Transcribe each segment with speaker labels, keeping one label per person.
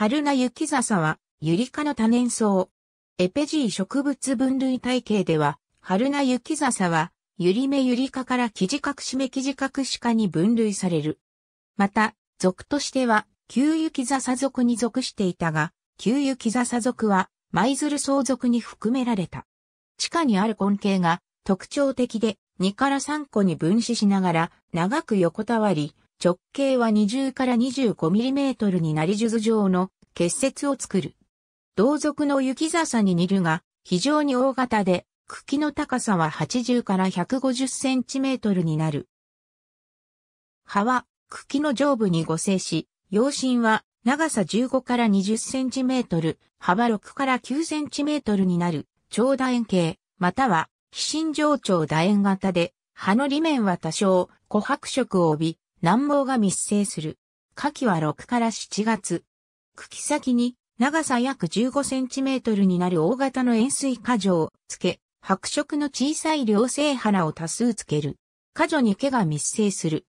Speaker 1: 春名雪笹は、ユリ科の多年草。エペジー植物分類体系では、春名雪笹は、ユリ目ユリ科からカクシメめジカクシ科に分類される。また、属としては、旧雪笹属に属していたが、旧雪笹属は、舞鶴草属に含められた。地下にある根茎が特徴的で、2から3個に分子しながら長く横たわり、直径は20から 25mm になり数状の結節を作る。同族の雪笹に似るが、非常に大型で、茎の高さは80から 150cm になる。葉は茎の上部に互生し、葉身は長さ15から 20cm、幅6から 9cm になる、長楕円形、または、非心上長楕円型で、葉の裏面は多少、琥珀色を帯び、南毛が密生する。夏季は6から7月。茎先に長さ約15センチメートルになる大型の円錐果状をつけ、白色の小さい両生花を多数つける。果状に毛が密生する。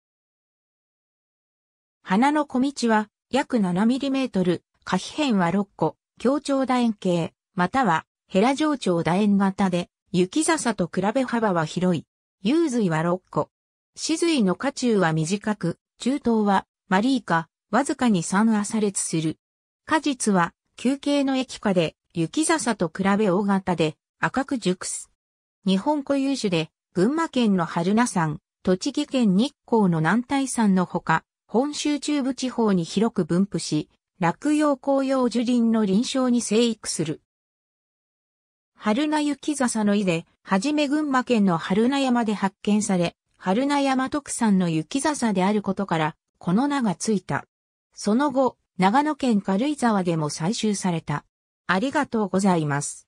Speaker 1: 花の小道は約7ミリメートル、下皮辺は6個、強調楕円形、またはヘラ状長楕円型で、雪笹と比べ幅は広い。幽髄は6個、死髄の下中は短く、中東は、マリーカ、わずかに酸亜差列する。果実は、休憩の液化で、雪笹と比べ大型で、赤く熟す。日本固有種で、群馬県の春名山、栃木県日光の南大山のほか、本州中部地方に広く分布し、落葉紅葉樹林の臨床に生育する。春名雪笹の井で、はじめ群馬県の春名山で発見され、春名山特産の雪笹であることから、この名がついた。その後、長野県軽井沢でも採集された。ありがとうございます。